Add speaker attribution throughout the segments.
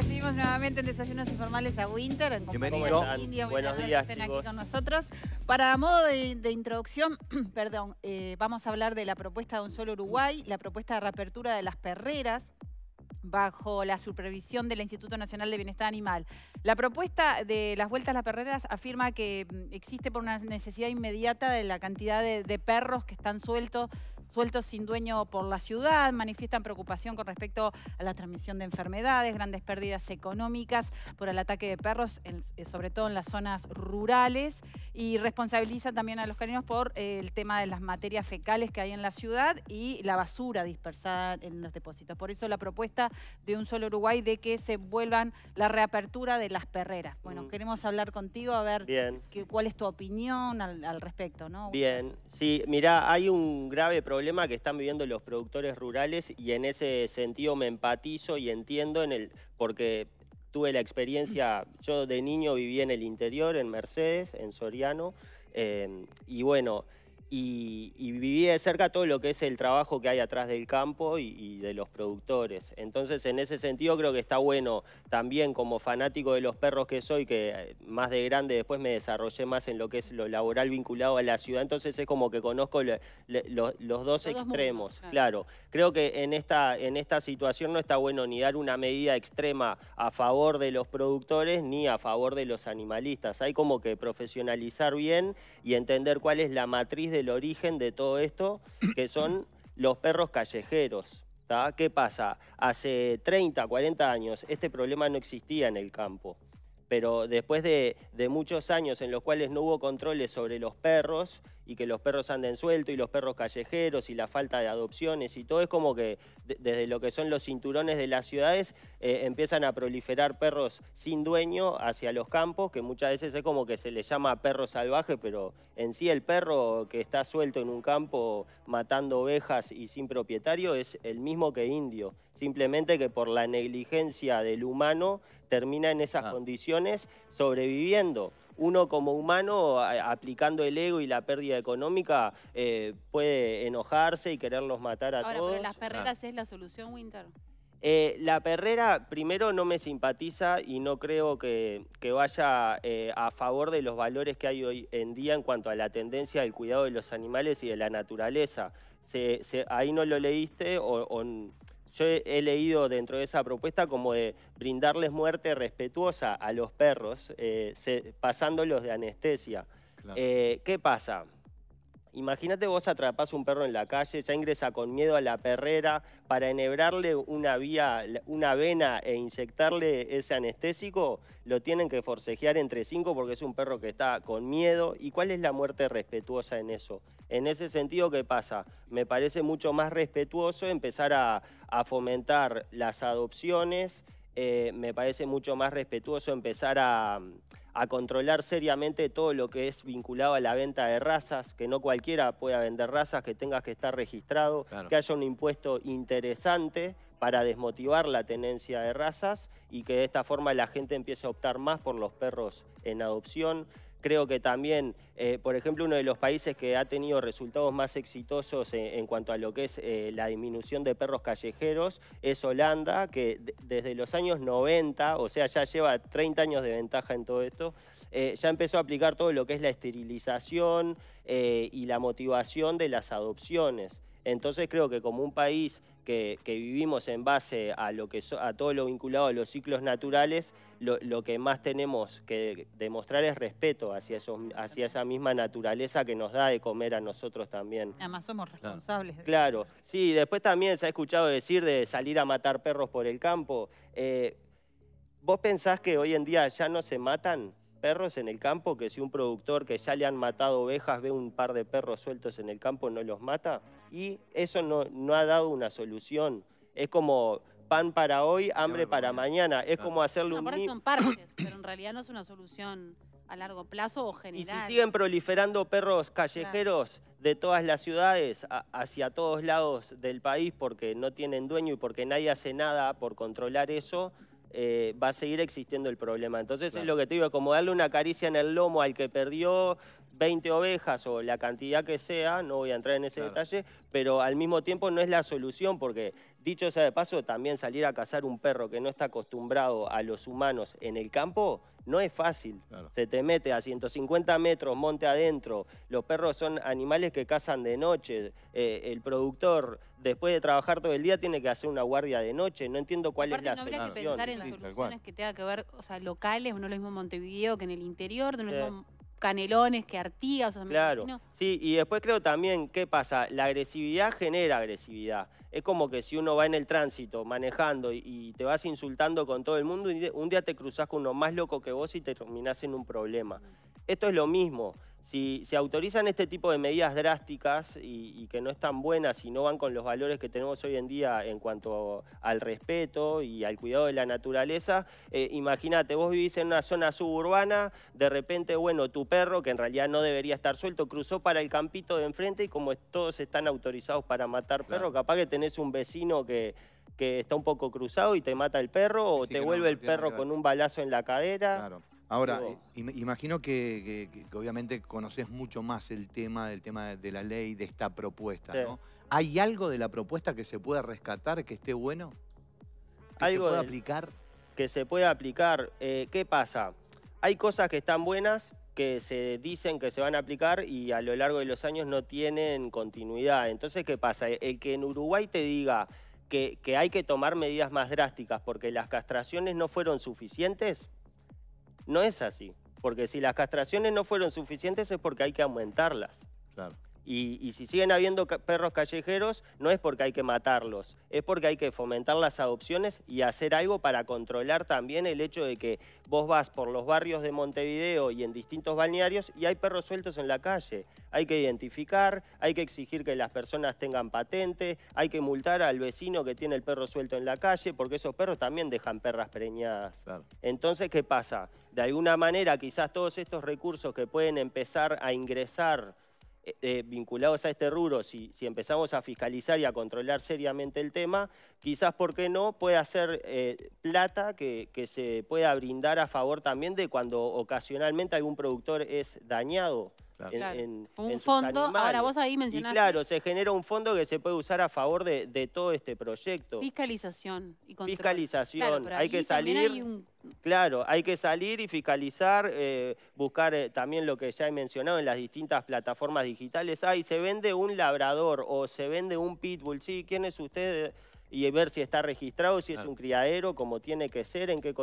Speaker 1: recibimos nuevamente en Desayunos Informales a Winter, en compañía de Buenos días, estén aquí con nosotros. Para modo de, introducción, perdón, eh, vamos a hablar de la propuesta de Un Solo Uruguay, la propuesta de reapertura de las perreras, bajo la supervisión del Instituto Nacional de Bienestar Animal. La propuesta de las vueltas a las perreras afirma que mm, existe por una necesidad inmediata de la cantidad de perros que están sueltos sueltos sin dueño por la ciudad, manifiestan preocupación con respecto a la transmisión de enfermedades, grandes pérdidas económicas por el ataque de perros, eh, sobre todo en las zonas rurales, y responsabilizan también a los caninos por eh, el tema de las materias fecales que hay en la ciudad y la basura dispersada en los depósitos. Por eso la propuesta de un solo Uruguay de que se vuelvan la reapertura de las perreras. Bueno, mm. queremos hablar contigo a ver Bien. cuál es tu opinión al, respecto, ¿no? Bien,
Speaker 2: sí, mira, hay un grave problema que están viviendo los productores rurales y en ese sentido me empatizo y entiendo en el, porque tuve la experiencia, yo de niño viví en el interior, en Mercedes, en Soriano, eh, y bueno, y, viví de cerca todo lo que es el trabajo que hay atrás del campo y, de los productores. Entonces, en ese sentido, creo que está bueno también como fanático de los perros que soy, que eh, más de grande después me desarrollé más en lo que es lo laboral vinculado a la ciudad. Entonces, es como que conozco los, dos extremos. claro. creo que en esta, en esta situación no está bueno ni dar una medida extrema a favor de los productores ni a favor de los animalistas. Hay como que profesionalizar bien y entender cuál es la matriz de el origen de todo esto, que son los perros callejeros. ¿Qué pasa? Hace 30, 40 años este problema no existía en el campo, pero después de muchos años en los cuales no hubo controles sobre los perros y que los perros anden suelto y los perros callejeros y la falta de adopciones y todo es como que desde lo que son los cinturones de las ciudades eh, empiezan a proliferar perros sin dueño hacia los campos, que muchas veces es como que se les llama perro salvaje, pero en sí el perro que está suelto en un campo matando ovejas y sin propietario es el mismo que indio, simplemente que por la negligencia del humano termina en esas ah. condiciones sobreviviendo uno como humano, aplicando el ego y la pérdida económica, eh, puede enojarse y quererlos matar a todos. Pero las perreras
Speaker 1: es la solución, Winter.
Speaker 2: Eh, la perrera, primero, no me simpatiza y no creo que, vaya eh, a favor de los valores que hay hoy en día en cuanto a la tendencia del cuidado de los animales y de la naturaleza. ahí no lo leíste o, o yo he leído dentro de esa propuesta como de brindarles muerte respetuosa a los perros, eh, pasándolos de anestesia. Eh, ¿Qué pasa? Imagínate vos atrapás un perro en la calle, ya ingresa con miedo a la perrera, para enhebrarle una vía, una vena e inyectarle ese anestésico, lo tienen que forcejear entre cinco porque es un perro que está con miedo. ¿Y cuál es la muerte respetuosa en eso? En ese sentido, ¿qué pasa? Me parece mucho más respetuoso empezar a, fomentar las adopciones, eh, me parece mucho más respetuoso empezar a, controlar seriamente todo lo que es vinculado a la venta de razas, que no cualquiera pueda vender razas, que tengas que estar registrado, que haya un impuesto interesante para desmotivar la tenencia de razas y que de esta forma la gente empiece a optar más por los perros en adopción. Creo que también, eh, por ejemplo, uno de los países que ha tenido resultados más exitosos en, cuanto a lo que es eh, la disminución de perros callejeros es Holanda, que desde los años 90, o sea, ya lleva 30 años de ventaja en todo esto, eh, ya empezó a aplicar todo lo que es la esterilización y la motivación de las adopciones. Entonces creo que como un país que, vivimos en base a, todo lo vinculado a los ciclos naturales, lo, que más tenemos que demostrar es respeto hacia, esa misma naturaleza que nos da de comer a nosotros también.
Speaker 1: Además somos responsables.
Speaker 2: Claro, claro. sí, después también se ha escuchado decir de salir a matar perros por el campo. Eh, ¿Vos pensás que hoy en día ya no se matan? perros en el campo, que si un productor que ya le han matado ovejas ve un par de perros sueltos en el campo, no los mata? y eso no, no ha dado una solución. Es como pan para hoy, hambre para mañana. Es como hacerlo un...
Speaker 1: Aparte pero en realidad no es una solución a largo plazo o general. Y si siguen
Speaker 2: proliferando perros callejeros de todas las ciudades hacia todos lados del país porque no tienen dueño y porque nadie hace nada por controlar eso, eh, va a seguir existiendo el problema. Entonces es lo que te digo, como darle una caricia en el lomo al que perdió, 20 ovejas o la cantidad que sea, no voy a entrar en ese detalle, pero al mismo tiempo no es la solución porque, dicho sea de paso, también salir a cazar un perro que no está acostumbrado a los humanos en el campo no es fácil. Se te mete a 150 metros, monte adentro. Los perros son animales que cazan de noche. Eh, el productor, después de trabajar todo el día, tiene que hacer una guardia de noche. No entiendo cuál es la no que pensar en soluciones que
Speaker 1: tenga que ver, o sea, locales, no lo mismo Montevideo que en el interior, de mismo Canelones, que Artigas. O claro,
Speaker 2: sí, y después creo también, ¿qué pasa? La agresividad genera agresividad. Es como que si uno va en el tránsito manejando y, te vas insultando con todo el mundo, un día te cruzas con uno más loco que vos y te terminás en un problema. Esto es lo mismo si, se autorizan este tipo de medidas drásticas y, que no están buenas y no van con los valores que tenemos hoy en día en cuanto al respeto y al cuidado de la naturaleza, eh, imagínate, vos vivís en una zona suburbana, de repente, bueno, tu perro, que en realidad no debería estar suelto, cruzó para el campito de enfrente y como todos están autorizados para matar perros, capaz que tenés un vecino que está un poco cruzado y te mata el perro o te vuelve el perro con un balazo en la cadera. Claro. Ahora,
Speaker 1: imagino que, obviamente conoces mucho más el tema del tema de la ley, de esta
Speaker 2: propuesta, ¿no?
Speaker 1: ¿Hay algo de la propuesta que se pueda rescatar, que esté bueno? ¿Algo se
Speaker 2: aplicar? Que se pueda aplicar. Eh, ¿Qué pasa? Hay cosas que están buenas, que se dicen que se van a aplicar y a lo largo de los años no tienen continuidad. Entonces, ¿qué pasa? E-, el que en Uruguay te diga que hay que tomar medidas más drásticas porque las castraciones no fueron suficientes, no es así, porque si las castraciones no fueron suficientes es porque hay que aumentarlas. Y, si siguen habiendo perros callejeros, no es porque hay que matarlos, es porque hay que fomentar las adopciones y hacer algo para controlar también el hecho de que vos vas por los barrios de Montevideo y en distintos balnearios y hay perros sueltos en la calle. Hay que identificar, hay que exigir que las personas tengan patente, hay que multar al vecino que tiene el perro suelto en la calle, porque esos perros también dejan perras preñadas. Entonces, ¿qué pasa? De alguna manera, quizás todos estos recursos que pueden empezar a ingresar eh, eh, vinculados a este rubro, si, empezamos a fiscalizar y a controlar seriamente el tema, quizás, ¿por qué no?, pueda ser eh, plata que, se pueda brindar a favor también de cuando ocasionalmente algún productor es dañado un fondo, ahora vos ahí mencionaste... Y claro, se genera un fondo que se puede usar a favor de, todo este proyecto.
Speaker 1: Fiscalización y
Speaker 2: Fiscalización, hay que salir... Claro, hay que salir y fiscalizar, eh, buscar eh, también lo que ya he mencionado en las distintas plataformas digitales. ahí se vende un labrador o se vende un pitbull, sí, ¿quién es usted? y ver si está registrado, si es un criadero, como tiene que ser, en qué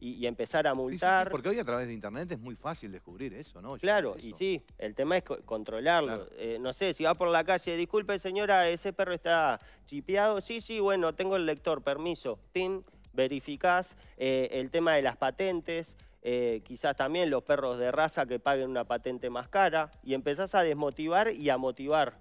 Speaker 2: y, empezar a multar. porque hoy a través de internet es muy fácil descubrir eso, ¿no? claro, y sí, el tema es controlarlo. Eh, no sé, si va por la calle, disculpe señora, ese perro está chipeado, sí, sí, bueno, tengo el lector, permiso, pin, verificás, eh, el tema de las patentes. Eh, quizás también los perros de raza que paguen una patente más cara y empezás a desmotivar y a motivar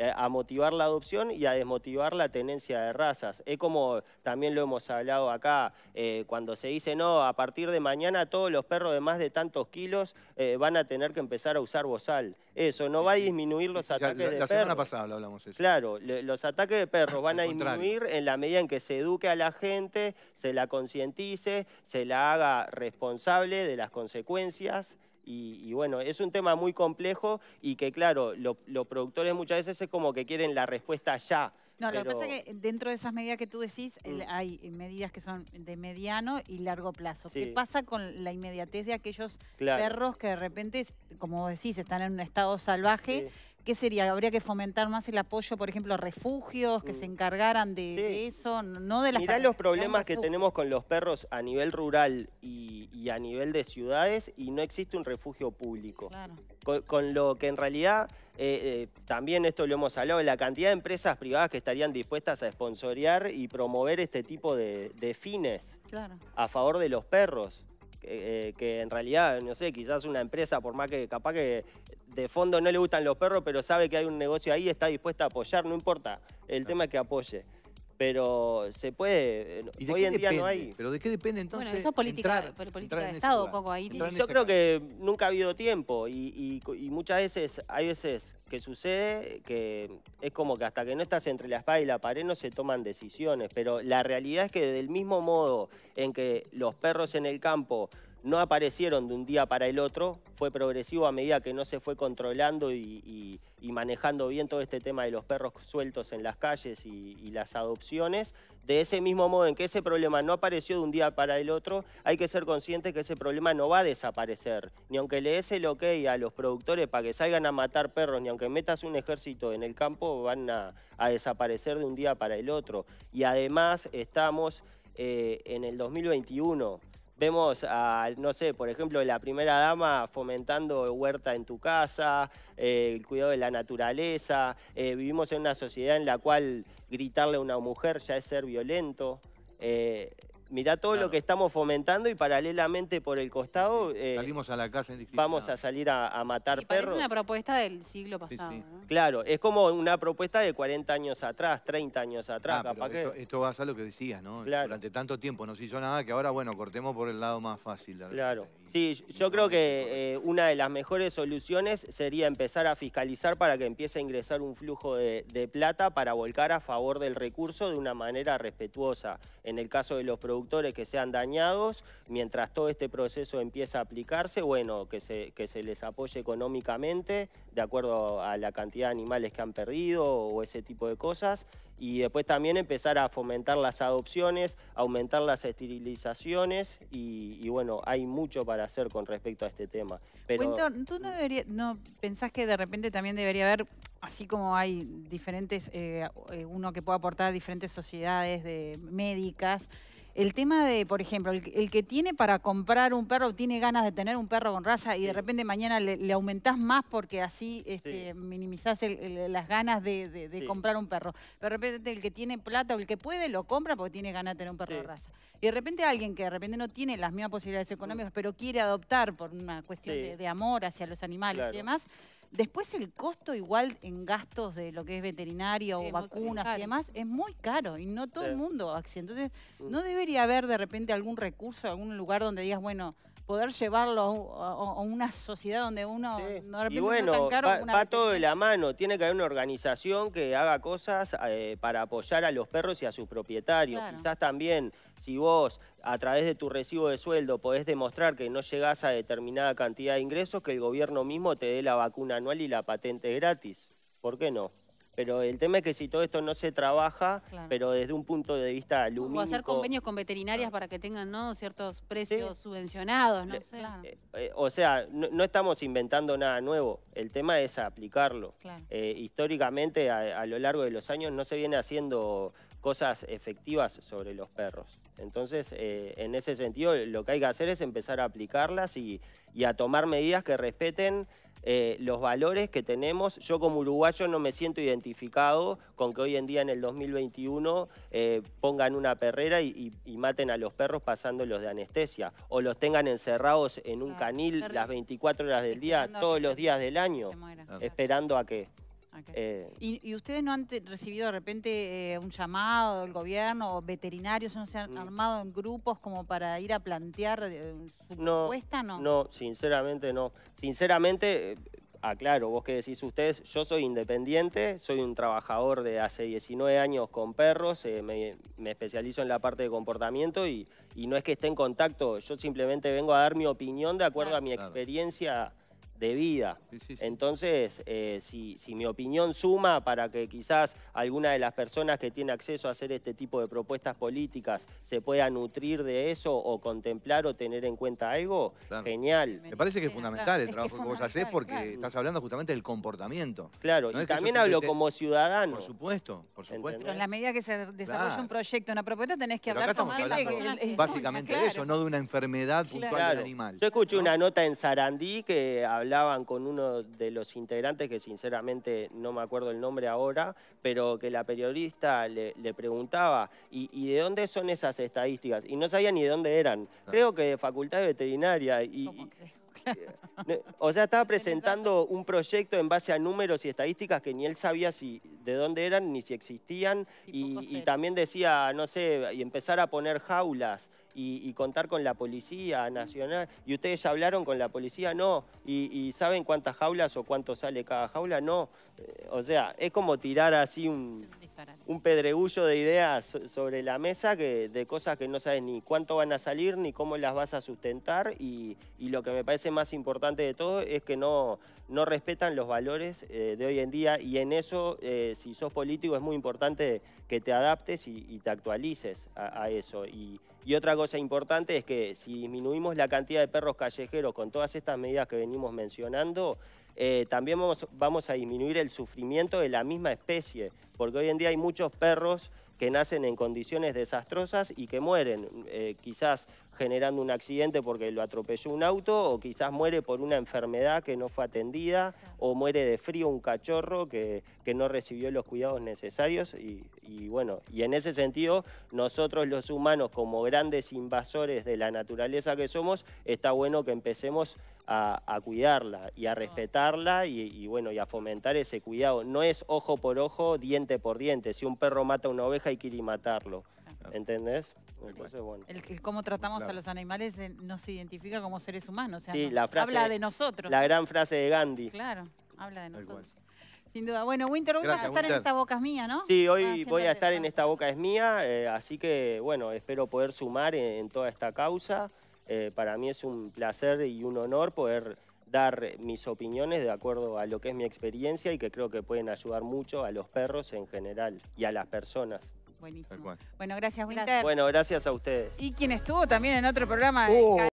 Speaker 2: eh, a motivar la adopción y a desmotivar la tenencia de razas. Es como también lo hemos hablado acá, eh, cuando se dice, no, a partir de mañana todos los perros de más de tantos kilos eh, van a tener que empezar a usar bozal. Eso, no va a disminuir los ataques de perros. La semana pasada eso. Claro, los ataques de perros van a disminuir en la medida en que se eduque a la gente, se la concientice, se la haga responsable de las consecuencias y, bueno, es un tema muy complejo y que claro, los productores muchas veces es como que quieren la respuesta ya.
Speaker 1: No, lo que pasa es que dentro de esas medidas que tú decís mm. hay medidas que son de mediano y largo plazo. ¿Qué pasa con la inmediatez de aquellos perros que de repente, como decís, están en un estado salvaje? ¿Qué sería? ¿Habría que fomentar más el apoyo, por ejemplo, a refugios que se mm. encargaran de, eso? No de las Mirá los problemas que tenemos
Speaker 2: con los perros a nivel rural y, a nivel de ciudades y no existe un refugio público. Con, lo que en realidad, eh, eh, también esto lo hemos hablado, la cantidad de empresas privadas que estarían dispuestas a sponsorear y promover este tipo de, fines a favor de los perros. Eh, que en realidad, no sé, quizás una empresa, por más que capaz que de fondo no le gustan los perros, pero sabe que hay un negocio ahí, está dispuesta a apoyar, no importa. El tema es que apoye. Pero se puede, eh, hoy en día no hay... ¿Pero de qué
Speaker 1: depende entonces? Bueno, eso es política, entrar, política de Estado, ahí. Yo creo
Speaker 2: que nunca ha habido tiempo y, y, muchas veces, hay veces que sucede que es como que hasta que no estás entre la espada y la pared no se toman decisiones, pero la realidad es que del mismo modo en que los perros en el campo no aparecieron de un día para el otro, fue progresivo a medida que no se fue controlando y, manejando bien todo este tema de los perros sueltos en las calles y, las adopciones. De ese mismo modo en que ese problema no apareció de un día para el otro, hay que ser conscientes que ese problema no va a desaparecer. Ni aunque le des el ok a los productores para que salgan a matar perros, ni aunque metas un ejército en el campo, van a, desaparecer de un día para el otro. Y además estamos eh, en el 2021 vemos a, no sé, por ejemplo, la primera dama fomentando huerta en tu casa, eh, el cuidado de la naturaleza. Eh, vivimos en una sociedad en la cual gritarle a una mujer ya es ser violento. Eh, mirá todo lo que estamos fomentando y paralelamente por el costado... Eh, Salimos a la casa Vamos a salir a, matar y perros. Es una
Speaker 1: propuesta del siglo pasado.
Speaker 2: Claro, es como una propuesta de 40 años atrás, 30 años ah, atrás. esto, va a ser lo que decías, ¿no? Durante
Speaker 1: tanto tiempo no se hizo nada que ahora, bueno, cortemos por el lado más fácil. claro.
Speaker 2: sí, yo creo que eh, una de las mejores soluciones sería empezar a fiscalizar para que empiece a ingresar un flujo de plata para volcar a favor del recurso de una manera respetuosa en el caso de los productores que sean dañados, mientras todo este proceso empieza a aplicarse, bueno, que se, les apoye económicamente de acuerdo a la cantidad de animales que han perdido o ese tipo de cosas y después también empezar a fomentar las adopciones, aumentar las esterilizaciones y, bueno, hay mucho para hacer con respecto a este tema. Pero...
Speaker 1: ¿tú no, pensás que de repente también debería haber, así como hay diferentes, eh, eh, uno que pueda aportar a diferentes sociedades de médicas, el tema de, por ejemplo, el, que tiene para comprar un perro, tiene ganas de tener un perro con raza y de repente mañana le, aumentás más porque así este, minimizás las ganas de, comprar un perro. Pero de repente el que tiene plata o el que puede lo compra porque tiene ganas de tener un perro de raza. Y de repente alguien que de repente no tiene las mismas posibilidades económicas, mm. pero quiere adoptar por una cuestión de, amor hacia los animales y demás, Después el costo igual en gastos de lo que es veterinario o vacunas y demás es muy caro y no todo el mundo accede. Entonces, mm. ¿no debería haber de repente algún recurso, algún lugar donde digas, bueno, poder llevarlo a, una sociedad donde uno no y bueno, tan caro va, bueno, va todo
Speaker 2: de la mano, tiene que haber una organización que haga cosas eh, para apoyar a los perros y a sus propietarios. Quizás también si vos a través de tu recibo de sueldo podés demostrar que no llegás a determinada cantidad de ingresos, que el gobierno mismo te dé la vacuna anual y la patente gratis. ¿Por qué no? Pero el tema es que si todo esto no se trabaja, pero desde un punto de vista lumínico... O hacer convenios
Speaker 1: con veterinarias ah. para que tengan ¿no? ciertos precios subvencionados, no eh, sé. Eh,
Speaker 2: eh, o sea, no, estamos inventando nada nuevo. El tema es aplicarlo. históricamente, a, lo largo de los años, no se viene haciendo cosas efectivas sobre los perros. Entonces, en ese sentido, lo que hay que hacer es empezar a aplicarlas y a tomar medidas que respeten eh, los valores que tenemos. Yo como uruguayo no me siento identificado con que hoy en día en el 2021 eh, pongan una perrera y, y, maten a los perros pasándolos de anestesia o los tengan encerrados en un canil las 24 horas del día, todos los días del año, esperando a que... Eh, ¿Y,
Speaker 1: ustedes no han recibido de repente eh, un llamado del gobierno o veterinarios? ¿No se han mm. armado en grupos como para ir a plantear eh,
Speaker 2: su no, propuesta? No, no, sinceramente no. Sinceramente, aclaro, vos que decís ustedes, yo soy independiente, soy un trabajador de hace 19 años con perros, me, especializo en la parte de comportamiento y, no es que esté en contacto, yo simplemente vengo a dar mi opinión de acuerdo a mi experiencia de vida. Entonces, eh, si, mi opinión suma para que quizás alguna de las personas que tiene acceso a hacer este tipo de propuestas políticas se pueda nutrir de eso o contemplar o tener en cuenta algo, genial. Me
Speaker 1: parece que es fundamental el trabajo que, vos hacés
Speaker 2: porque estás hablando justamente del comportamiento. Claro, y también hablo como ciudadano. Por supuesto, por supuesto. Pero en
Speaker 1: la medida que se desarrolla un proyecto, una propuesta, tenés que hablar con que... Básicamente
Speaker 2: de eso, no de una enfermedad puntual del animal. Yo escuché una nota en Sarandí que hablaban con uno de los integrantes, que sinceramente no me acuerdo el nombre ahora, pero que la periodista le, preguntaba, ¿y, de dónde son esas estadísticas? Y no sabía ni de dónde eran. Creo que de Facultad de Veterinaria. Y, o sea, estaba presentando un proyecto en base a números y estadísticas que ni él sabía si de dónde eran ni si existían. Y, también decía, no sé, y empezar a poner jaulas y, contar con la policía nacional. ¿Y ustedes ya hablaron con la policía? No. ¿Y, saben cuántas jaulas o cuánto sale cada jaula? No. Eh, o sea, es como tirar así un, un pedregullo de ideas sobre la mesa de cosas que no sabes ni cuánto van a salir ni cómo las vas a sustentar. Y, lo que me parece más importante de todo es que no, no respetan los valores eh, de hoy en día y en eso eh, si sos político es muy importante que te adaptes y, te actualices a, eso. Y, otra cosa importante es que si disminuimos la cantidad de perros callejeros con todas estas medidas que venimos mencionando, eh, también vamos, vamos a disminuir el sufrimiento de la misma especie, porque hoy en día hay muchos perros que nacen en condiciones desastrosas y que mueren. Eh, quizás generando un accidente porque lo atropelló un auto o quizás muere por una enfermedad que no fue atendida o muere de frío un cachorro que, que no recibió los cuidados necesarios y, bueno, y en ese sentido nosotros los humanos como grandes invasores de la naturaleza que somos, está bueno que empecemos a, cuidarla y a respetarla y, y, bueno, y a fomentar ese cuidado. No es ojo por ojo, diente por diente. Si un perro mata a una oveja hay que ir matarlo. ¿Entendés?
Speaker 1: El, cómo tratamos a los animales eh, nos identifica como seres humanos. O la habla de nosotros. La
Speaker 2: gran frase de Gandhi.
Speaker 1: Claro, habla de nosotros. Sin duda. Bueno, Winter, hoy vas a estar en Esta Boca es Mía, ¿no? Sí, hoy ah, voy a estar
Speaker 2: en Esta Boca es Mía, eh, así que, bueno, espero poder sumar en, toda esta causa. Eh, para mí es un placer y un honor poder dar mis opiniones de acuerdo a lo que es mi experiencia y que creo que pueden ayudar mucho a los perros en general y a las personas. Buenísimo.
Speaker 1: Bueno, gracias, Winter.
Speaker 2: Bueno, gracias a ustedes.
Speaker 1: Y quien estuvo también en otro programa uh.